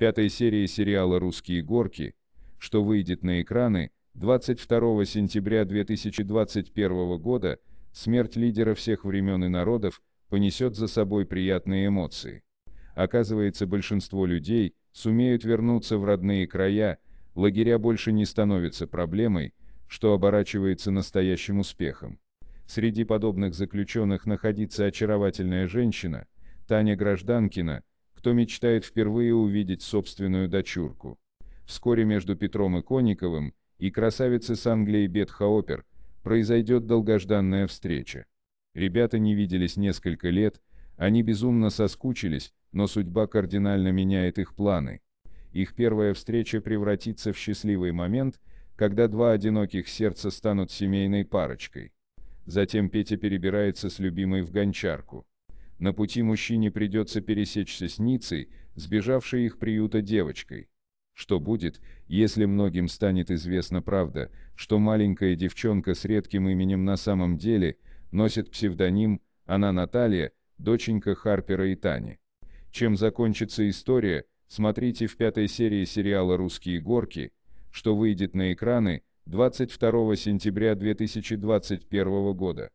пятой серии сериала «Русские горки», что выйдет на экраны 22 сентября 2021 года, смерть лидера всех времен и народов понесет за собой приятные эмоции. Оказывается, большинство людей сумеют вернуться в родные края, лагеря больше не становятся проблемой, что оборачивается настоящим успехом. Среди подобных заключенных находится очаровательная женщина, Таня Гражданкина, кто мечтает впервые увидеть собственную дочурку. Вскоре между Петром и Конниковым и красавицей с Англии Хаопер произойдет долгожданная встреча. Ребята не виделись несколько лет, они безумно соскучились, но судьба кардинально меняет их планы. Их первая встреча превратится в счастливый момент, когда два одиноких сердца станут семейной парочкой. Затем Петя перебирается с любимой в гончарку. На пути мужчине придется пересечься с Ницей, сбежавшей их приюта девочкой. Что будет, если многим станет известна правда, что маленькая девчонка с редким именем на самом деле носит псевдоним «Она Наталья», доченька Харпера и Тани. Чем закончится история, смотрите в пятой серии сериала «Русские горки», что выйдет на экраны 22 сентября 2021 года.